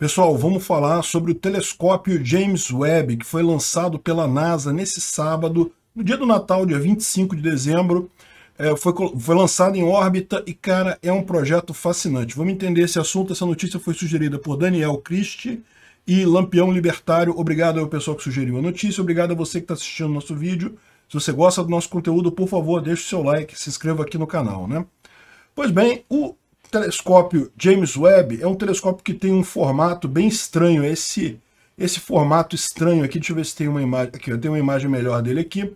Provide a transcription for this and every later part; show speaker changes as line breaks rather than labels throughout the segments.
Pessoal, vamos falar sobre o telescópio James Webb, que foi lançado pela NASA nesse sábado, no dia do Natal, dia 25 de dezembro. É, foi, foi lançado em órbita e, cara, é um projeto fascinante. Vamos entender esse assunto. Essa notícia foi sugerida por Daniel Christie e Lampião Libertário. Obrigado ao pessoal que sugeriu a notícia. Obrigado a você que está assistindo o nosso vídeo. Se você gosta do nosso conteúdo, por favor, deixe o seu like, se inscreva aqui no canal, né? Pois bem, o telescópio James Webb é um telescópio que tem um formato bem estranho. Esse, esse formato estranho aqui, deixa eu ver se tem uma imagem. Aqui, eu tenho uma imagem melhor dele aqui.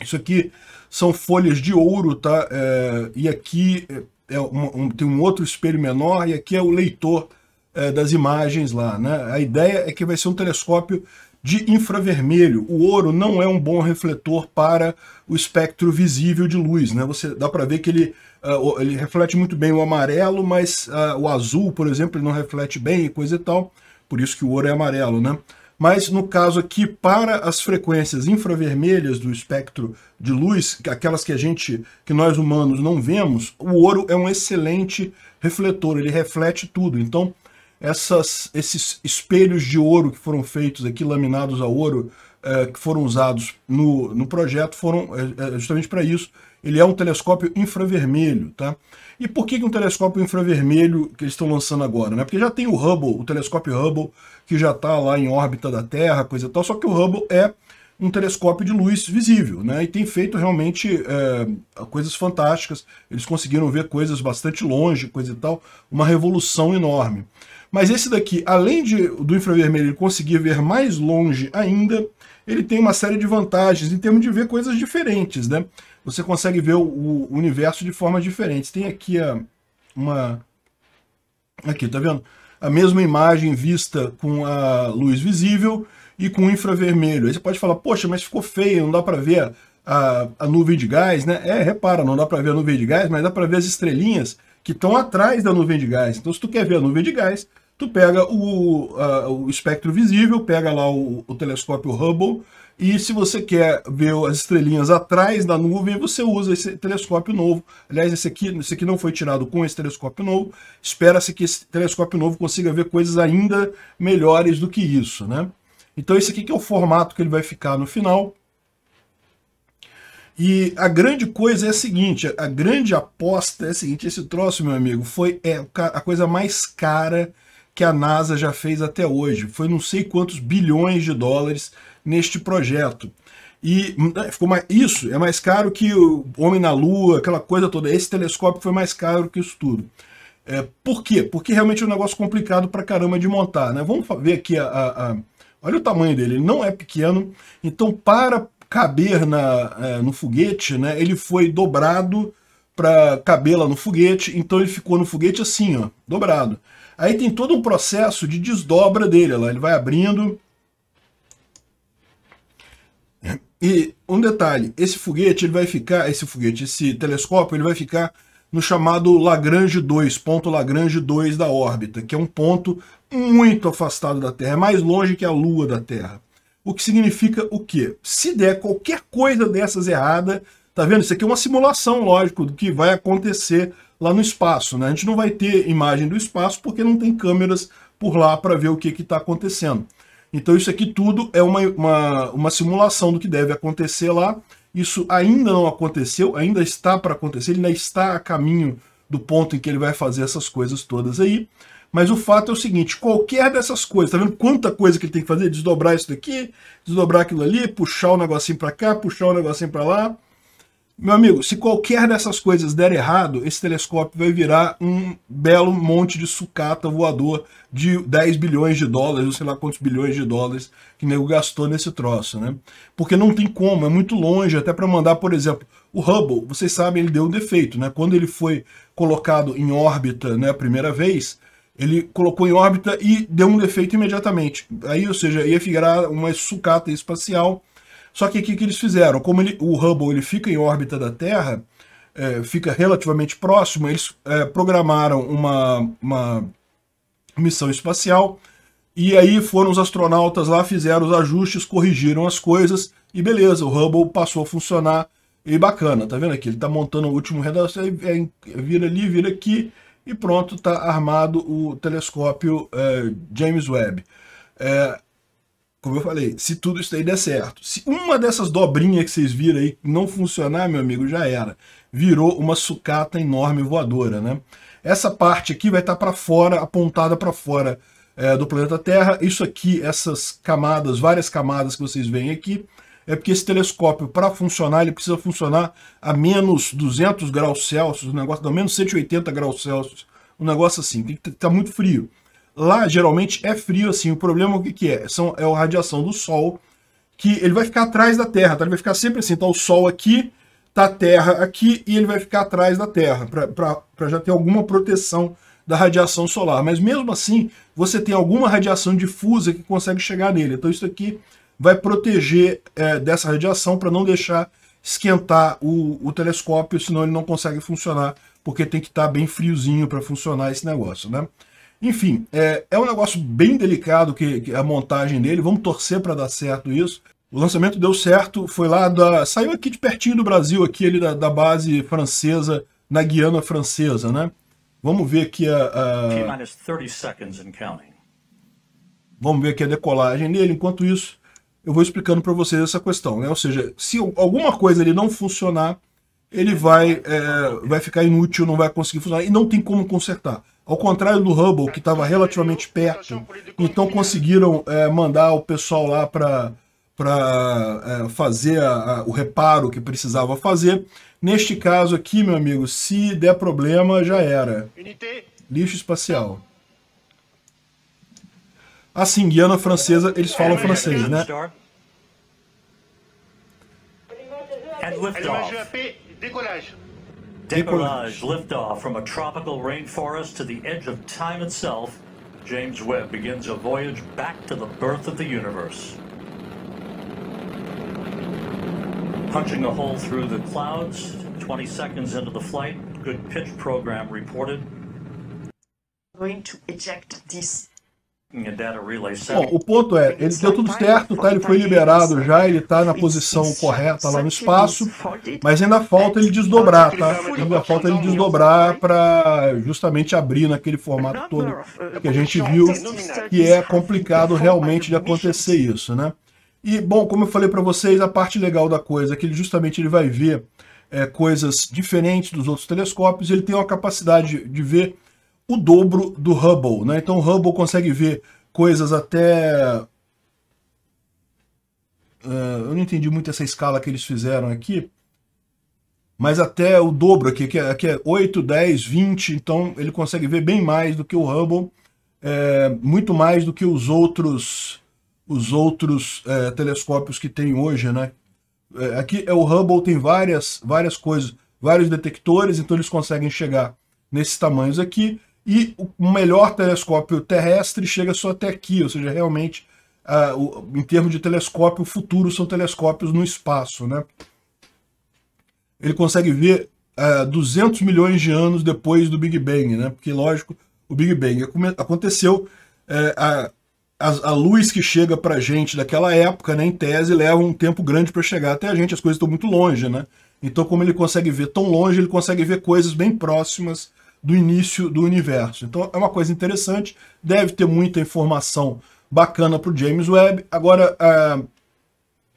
Isso aqui são folhas de ouro, tá? É, e aqui é, é um, um, tem um outro espelho menor e aqui é o leitor é, das imagens lá, né? A ideia é que vai ser um telescópio de infravermelho. O ouro não é um bom refletor para o espectro visível de luz, né? Você dá para ver que ele, uh, ele reflete muito bem o amarelo, mas uh, o azul, por exemplo, ele não reflete bem e coisa e tal. Por isso que o ouro é amarelo, né? Mas no caso aqui, para as frequências infravermelhas do espectro de luz, aquelas que a gente, que nós humanos não vemos, o ouro é um excelente refletor, ele reflete tudo. Então, essas, esses espelhos de ouro que foram feitos aqui, laminados a ouro, é, que foram usados no, no projeto, foram é, é justamente para isso. Ele é um telescópio infravermelho, tá? E por que, um telescópio infravermelho que eles estão lançando agora? Né? Porque já tem o Hubble, o telescópio Hubble, que já está lá em órbita da Terra, coisa e tal, só que o Hubble é um telescópio de luz visível, né? E tem feito realmente é, coisas fantásticas. Eles conseguiram ver coisas bastante longe, coisa e tal, uma revolução enorme. Mas esse daqui, além de, do infravermelho ele conseguir ver mais longe ainda, ele tem uma série de vantagens em termos de ver coisas diferentes, né? Você consegue ver o, o universo de formas diferentes. Tem aqui a, uma... Aqui, tá vendo? A mesma imagem vista com a luz visível e com infravermelho. Aí você pode falar, poxa, mas ficou feio, não dá para ver a, a, nuvem de gás, né? É, repara, não dá para ver a nuvem de gás, mas dá para ver as estrelinhas que estão atrás da nuvem de gás. Então, se tu quer ver a nuvem de gás, tu pega o, uh, o espectro visível, pega lá o, o, telescópio Hubble, e se você quer ver as estrelinhas atrás da nuvem, você usa esse telescópio novo. Aliás, esse aqui, esse aqui não foi tirado com esse telescópio novo. Espera-se que esse telescópio novo consiga ver coisas ainda melhores do que isso, né? Então esse aqui que é o formato que ele vai ficar no final. E a grande coisa é a seguinte, a grande aposta é a seguinte, esse troço, meu amigo, foi é a coisa mais cara que a NASA já fez até hoje. Foi não sei quantos bilhões de dólares neste projeto. E né, ficou mais, isso é mais caro que o Homem na Lua, aquela coisa toda. Esse telescópio foi mais caro que isso tudo. É, por quê? Porque realmente é um negócio complicado para caramba de montar. Né? Vamos ver aqui a, a, a, Olha o tamanho dele, ele não é pequeno. Então, para caber na, é, no foguete, né, ele foi dobrado para caber lá no foguete. Então, ele ficou no foguete assim, ó, dobrado. Aí tem todo um processo de desdobra dele, lá ele vai abrindo. E um detalhe, esse foguete ele vai ficar, esse foguete, esse telescópio, ele vai ficar no chamado Lagrange 2, ponto Lagrange 2 da órbita, que é um ponto muito afastado da Terra, é mais longe que a Lua da Terra. O que significa o quê? Se der qualquer coisa dessas errada, Tá vendo? Isso aqui é uma simulação, lógico, do que vai acontecer lá no espaço. Né? A gente não vai ter imagem do espaço porque não tem câmeras por lá para ver o que está acontecendo. Então isso aqui tudo é uma, uma, uma, simulação do que deve acontecer lá. Isso ainda não aconteceu, ainda está para acontecer, ele ainda está a caminho do ponto em que ele vai fazer essas coisas todas aí. Mas o fato é o seguinte, qualquer dessas coisas, tá vendo quanta coisa que ele tem que fazer? Desdobrar isso daqui, desdobrar aquilo ali, puxar o negocinho para cá, puxar o negocinho para lá. Meu amigo, se qualquer dessas coisas der errado, esse telescópio vai virar um belo monte de sucata voador de 10 bilhões de dólares, ou sei lá quantos bilhões de dólares que o nego gastou nesse troço, né? Porque não tem como, é muito longe, até para mandar, por exemplo, o Hubble, vocês sabem, ele deu um defeito, né? Quando ele foi colocado em órbita, né, a primeira vez, ele colocou em órbita e deu um defeito imediatamente. Aí, ou seja, ia ficar uma sucata espacial só que o que eles fizeram? Como ele, o Hubble ele fica em órbita da Terra, é, fica relativamente próximo, eles é, programaram uma, uma missão espacial e aí foram os astronautas lá, fizeram os ajustes, corrigiram as coisas e beleza, o Hubble passou a funcionar e bacana, tá vendo aqui? Ele tá montando o último redação, vira ali, vira aqui e pronto, tá armado o telescópio é, James Webb. É, como eu falei, se tudo isso aí der certo. Se uma dessas dobrinhas que vocês viram aí não funcionar, meu amigo, já era. Virou uma sucata enorme voadora, né? Essa parte aqui vai estar tá para fora, apontada para fora é, do planeta Terra. Isso aqui, essas camadas, várias camadas que vocês veem aqui, é porque esse telescópio, para funcionar, ele precisa funcionar a menos 200 graus Celsius, um negócio, a menos 180 graus Celsius, um negócio assim, tem que estar tá muito frio. Lá geralmente é frio assim. O problema o que, que é? São, é a radiação do Sol que ele vai ficar atrás da Terra, tá? Ele vai ficar sempre assim, tá o Sol aqui, tá a Terra aqui e ele vai ficar atrás da Terra para já ter alguma proteção da radiação solar. Mas mesmo assim, você tem alguma radiação difusa que consegue chegar nele. Então isso aqui vai proteger é, dessa radiação para não deixar esquentar o, o, telescópio, senão ele não consegue funcionar, porque tem que estar tá bem friozinho para funcionar esse negócio, né? Enfim, é, é um negócio bem delicado que, que a montagem dele. Vamos torcer para dar certo isso. O lançamento deu certo, foi lá da. Saiu aqui de pertinho do Brasil, aqui ele da, da base francesa, na Guiana Francesa, né? Vamos ver aqui a. a... Vamos ver aqui a decolagem dele. Enquanto isso, eu vou explicando para vocês essa questão, né? Ou seja, se alguma coisa ele não funcionar, ele vai, é, vai ficar inútil, não vai conseguir funcionar e não tem como consertar. Ao contrário do Hubble, que estava relativamente perto, então conseguiram é, mandar o pessoal lá para para é, fazer a, a, o reparo que precisava fazer. Neste caso aqui, meu amigo, se der problema, já era. Lixo espacial. Assim, Guiana Francesa, eles falam francês, né? And lift off. Decollage liftoff from a tropical rainforest to the edge of time itself. James Webb begins a voyage back to the birth of the universe. Punching a hole through the clouds, 20 seconds into the flight, good pitch program reported. Going to eject this Bom, o ponto é, ele deu tudo certo, tá? Ele foi liberado já, ele tá na posição correta lá no espaço, mas ainda falta ele desdobrar, tá? Ainda falta ele desdobrar para justamente abrir naquele formato todo que a gente viu, que é complicado realmente de acontecer isso, né? E, bom, como eu falei para vocês, a parte legal da coisa é que ele justamente ele vai ver é, coisas diferentes dos outros telescópios, ele tem uma capacidade de ver o dobro do Hubble. Né? Então o Hubble consegue ver coisas até... Uh, eu não entendi muito essa escala que eles fizeram aqui, mas até o dobro aqui, que é, aqui é 8, 10, 20, então ele consegue ver bem mais do que o Hubble, é, muito mais do que os outros, os outros é, telescópios que tem hoje, né? aqui é o Hubble, tem várias, várias coisas, vários detectores, então eles conseguem chegar nesses tamanhos aqui, e o melhor telescópio terrestre chega só até aqui, ou seja, realmente, uh, o, em termos de telescópio, o futuro são telescópios no espaço. Né? Ele consegue ver uh, ah, 200 milhões de anos depois do Big Bang, né? porque, lógico, o Big Bang é aconteceu, uh, a, a, luz que chega para a gente daquela época, né, em tese, leva um tempo grande para chegar até a gente, as coisas estão muito longe. Né? Então, como ele consegue ver tão longe, ele consegue ver coisas bem próximas do início do universo. Então é uma coisa interessante, deve ter muita informação bacana para o James Webb. Agora, é,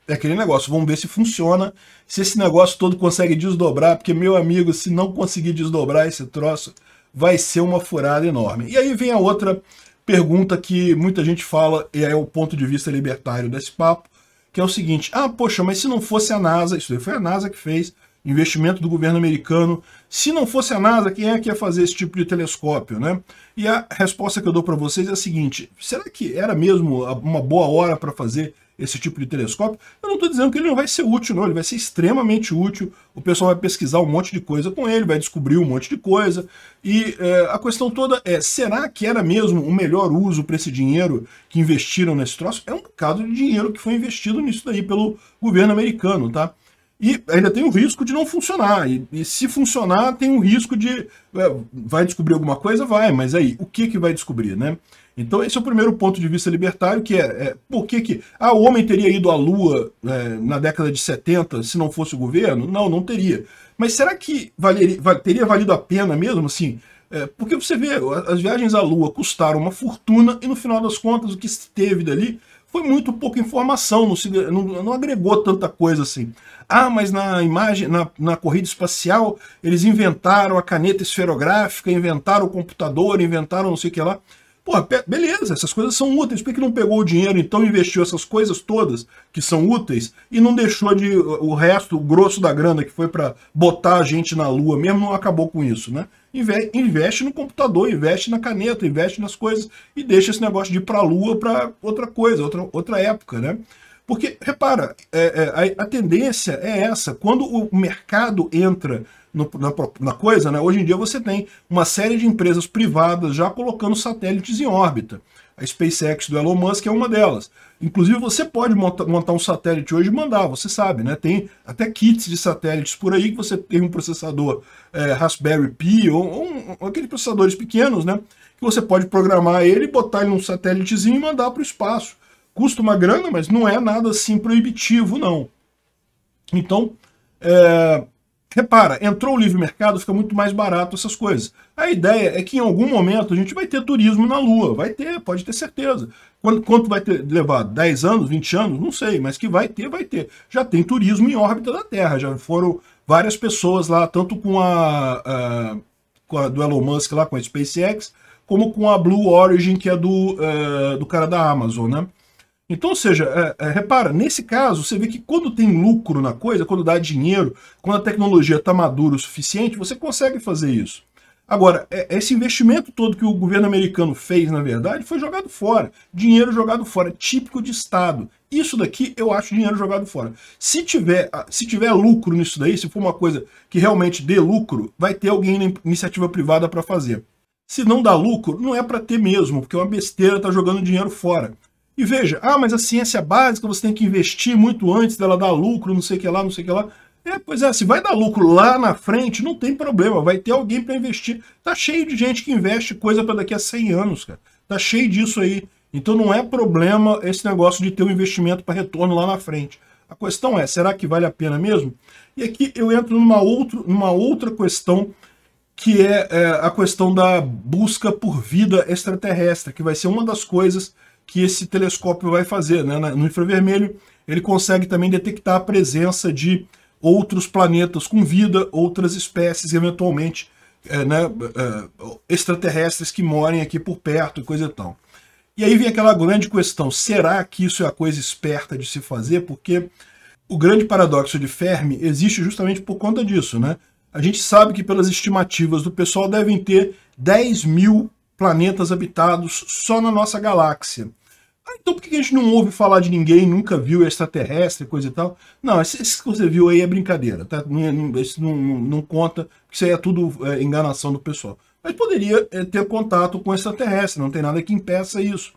é aquele negócio, vamos ver se funciona, se esse negócio todo consegue desdobrar, porque, meu amigo, se não conseguir desdobrar esse troço, vai ser uma furada enorme. E aí vem a outra pergunta que muita gente fala, e é o ponto de vista libertário desse papo, que é o seguinte, ah, poxa, mas se não fosse a NASA, isso aí foi a NASA que fez, investimento do governo americano, se não fosse a NASA, quem é que ia fazer esse tipo de telescópio, né? E a resposta que eu dou para vocês é a seguinte, será que era mesmo uma boa hora para fazer esse tipo de telescópio? Eu não estou dizendo que ele não vai ser útil, não, ele vai ser extremamente útil, o pessoal vai pesquisar um monte de coisa com ele, vai descobrir um monte de coisa, e é, a questão toda é, será que era mesmo o melhor uso para esse dinheiro que investiram nesse troço? É um bocado de dinheiro que foi investido nisso daí pelo governo americano, tá? E ainda tem o risco de não funcionar. E, e se funcionar, tem um risco de. É, vai descobrir alguma coisa? Vai, mas aí, o que, que vai descobrir, né? Então, esse é o primeiro ponto de vista libertário, que é, é por que, que. Ah, o homem teria ido à Lua é, na década de 70 se não fosse o governo? Não, não teria. Mas será que valeria, teria valido a pena mesmo, assim? É, porque você vê, as viagens à Lua custaram uma fortuna e no final das contas o que se teve dali foi muito pouca informação, não, se, não, não, agregou tanta coisa assim. Ah, mas na imagem, na, na corrida espacial, eles inventaram a caneta esferográfica, inventaram o computador, inventaram não sei o que lá. Pô, beleza, essas coisas são úteis. Por que não pegou o dinheiro, então investiu essas coisas todas que são úteis e não deixou de o resto, o grosso da grana que foi para botar a gente na lua mesmo, não acabou com isso, né? Investe no computador, investe na caneta, investe nas coisas e deixa esse negócio de ir para a lua para outra coisa, outra, outra época, né? Porque, repara, é, é, a, a tendência é essa. Quando o mercado entra no, na, na, coisa, né? hoje em dia você tem uma série de empresas privadas já colocando satélites em órbita. A SpaceX do Elon Musk é uma delas. Inclusive, você pode monta, montar um satélite hoje e mandar, você sabe, né? Tem até kits de satélites por aí que você tem um processador é, Raspberry Pi ou, ou, um, ou, aqueles processadores pequenos, né? Que você pode programar ele, botar ele num satélitezinho e mandar para o espaço. Custa uma grana, mas não é nada assim proibitivo, não. Então, é, repara, entrou o livre mercado, fica muito mais barato essas coisas. A ideia é que em algum momento a gente vai ter turismo na Lua, vai ter, pode ter certeza. Quanto, quanto vai ter, levar 10 anos, 20 anos, não sei, mas que vai ter, vai ter. Já tem turismo em órbita da Terra, já foram várias pessoas lá, tanto com a, a, com a do Elon Musk lá, com a SpaceX, como com a Blue Origin, que é do, uh, do cara da Amazon, né? Então, ou seja, é, é, repara, nesse caso, você vê que quando tem lucro na coisa, quando dá dinheiro, quando a tecnologia está madura o suficiente, você consegue fazer isso. Agora, é, é esse investimento todo que o governo americano fez, na verdade, foi jogado fora. Dinheiro jogado fora, típico de Estado. Isso daqui eu acho dinheiro jogado fora. Se tiver, ah, se tiver lucro nisso daí, se for uma coisa que realmente dê lucro, vai ter alguém na iniciativa privada para fazer. Se não dá lucro, não é para ter mesmo, porque é uma besteira está jogando dinheiro fora. E veja, ah, mas a ciência básica você tem que investir muito antes dela dar lucro, não sei o que lá, não sei o que lá. É, pois é, se vai dar lucro lá na frente, não tem problema, vai ter alguém para investir. Tá cheio de gente que investe coisa para daqui a 100 anos, cara. Tá cheio disso aí. Então não é problema esse negócio de ter um investimento para retorno lá na frente. A questão é, será que vale a pena mesmo? E aqui eu entro numa, outro, numa outra questão, que é, é a questão da busca por vida extraterrestre, que vai ser uma das coisas que esse telescópio vai fazer. Né? No infravermelho, ele consegue também detectar a presença de outros planetas com vida, outras espécies, eventualmente é, né, é, extraterrestres que morem aqui por perto e coisa e tal. E aí vem aquela grande questão, será que isso é a coisa esperta de se fazer? Porque o grande paradoxo de Fermi existe justamente por conta disso, né? A gente sabe que pelas estimativas do pessoal devem ter 10 mil planetas habitados só na nossa galáxia. Ah, então por que a gente não ouve falar de ninguém, nunca viu extraterrestre, coisa e tal? Não, isso, esse que você viu aí é brincadeira, tá? Não, isso é, não, não conta, isso aí é tudo é, enganação do pessoal. Mas poderia é, ter contato com extraterrestre, não tem nada que impeça isso.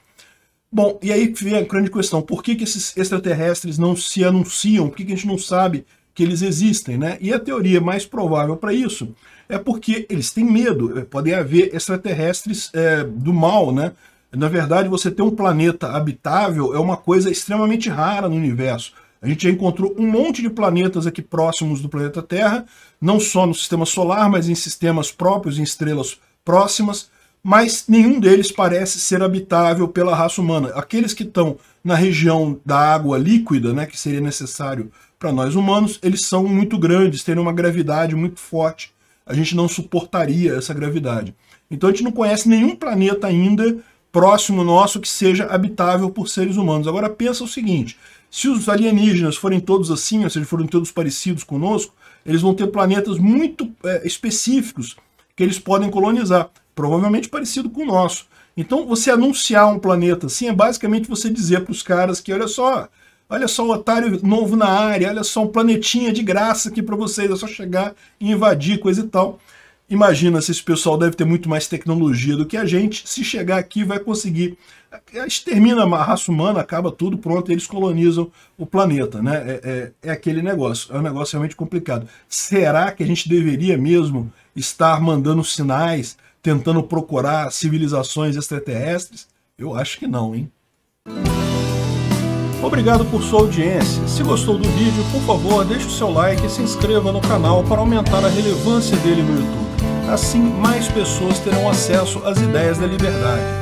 Bom, e aí vem a grande questão, por que, que esses extraterrestres não se anunciam? Por que, que a gente não sabe que eles existem, né? E a teoria mais provável para isso é porque eles têm medo, eh, podem haver extraterrestres é, do mal, né? Na verdade, você ter um planeta habitável é uma coisa extremamente rara no universo. A gente já encontrou um monte de planetas aqui próximos do planeta Terra, não só no sistema solar, mas em sistemas próprios, em estrelas próximas mas nenhum deles parece ser habitável pela raça humana. Aqueles que estão na região da água líquida, né, que seria necessário para nós humanos, eles são muito grandes, têm uma gravidade muito forte. A gente não suportaria essa gravidade. Então a gente não conhece nenhum planeta ainda próximo nosso que seja habitável por seres humanos. Agora pensa o seguinte, se os alienígenas forem todos assim, ou seja, forem todos parecidos conosco, eles vão ter planetas muito é, específicos que eles podem colonizar provavelmente parecido com o nosso. Então, você anunciar um planeta assim é basicamente você dizer para os caras que, olha só, olha só o otário novo na área, olha só um planetinha de graça aqui para vocês, é só chegar e invadir, coisa e tal. Imagina se esse pessoal deve ter muito mais tecnologia do que a gente, se chegar aqui vai conseguir. Extermina a raça humana, acaba tudo, pronto, eles colonizam o planeta, né? É, é, é aquele negócio, é um negócio realmente complicado. Será que a gente deveria mesmo estar mandando sinais tentando procurar civilizações extraterrestres? Eu acho que não, hein? Obrigado por sua audiência. Se gostou do vídeo, por favor, deixe o seu like e se inscreva no canal para aumentar a relevância dele no YouTube. Assim, mais pessoas terão acesso às ideias da liberdade